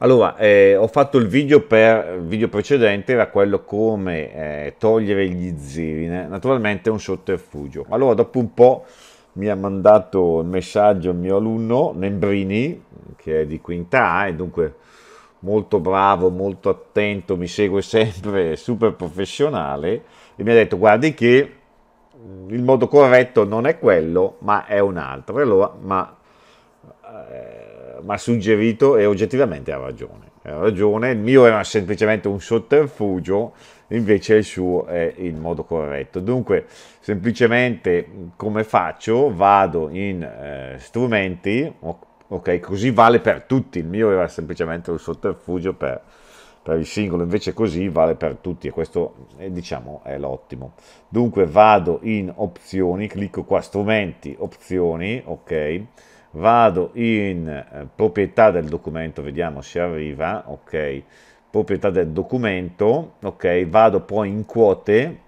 Allora, eh, ho fatto il video, per, il video precedente, era quello come eh, togliere gli zirine, naturalmente è un sotterfugio. Allora, dopo un po' mi ha mandato il messaggio il mio alunno Nembrini, che è di quinta A, e dunque molto bravo, molto attento, mi segue sempre, super professionale, e mi ha detto guardi che il modo corretto non è quello, ma è un altro. E Allora, ma... Eh, mi ha suggerito e oggettivamente ha ragione. Ha ragione, il mio era semplicemente un sotterfugio, invece il suo è il modo corretto. Dunque, semplicemente come faccio? Vado in eh, strumenti, ok, così vale per tutti, il mio era semplicemente un sotterfugio per, per il singolo, invece così vale per tutti e questo è, eh, diciamo è l'ottimo. Dunque vado in opzioni, clicco qua strumenti, opzioni, ok vado in eh, proprietà del documento, vediamo se arriva, ok, proprietà del documento, ok, vado poi in quote,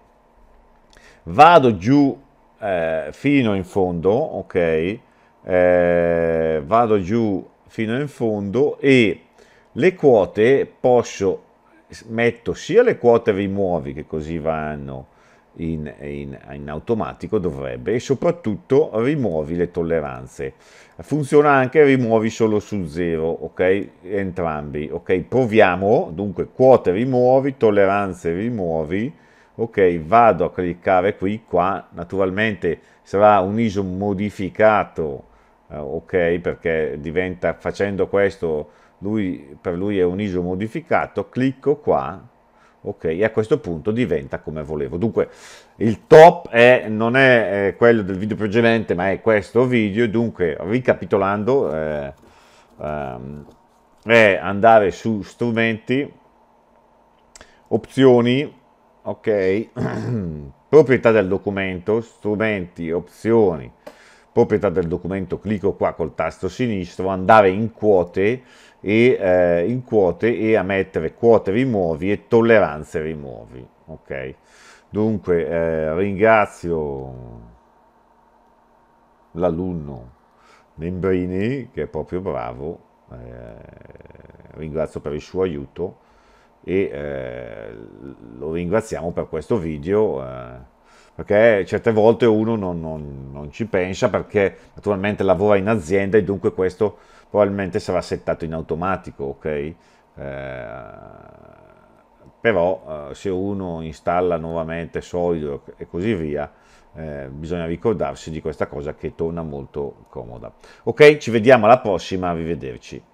vado giù eh, fino in fondo, ok, eh, vado giù fino in fondo e le quote posso, metto sia le quote rimuovi che così vanno, in, in, in, automatico dovrebbe e soprattutto rimuovi le tolleranze funziona anche rimuovi solo su 0 ok entrambi ok proviamo dunque quote rimuovi tolleranze rimuovi ok vado a cliccare qui qua naturalmente sarà un ISO modificato eh, ok perché diventa facendo questo lui per lui è un ISO modificato clicco qua ok, e a questo punto diventa come volevo. Dunque il top è, non è eh, quello del video precedente, ma è questo video, dunque ricapitolando, eh, ehm, è andare su strumenti, opzioni, ok, proprietà del documento, strumenti, opzioni, proprietà del documento, clicco qua col tasto sinistro, andare in quote e, eh, in quote e a mettere quote rimuovi e tolleranze rimuovi. Ok, dunque eh, ringrazio l'alunno Membrini che è proprio bravo, eh, ringrazio per il suo aiuto e eh, lo ringraziamo per questo video eh, perché certe volte uno non, non, non, ci pensa perché naturalmente lavora in azienda e dunque questo probabilmente sarà settato in automatico, ok? Eh, però eh, se uno installa nuovamente solido e così via, eh, bisogna ricordarsi di questa cosa che torna molto comoda. Ok, ci vediamo alla prossima, arrivederci.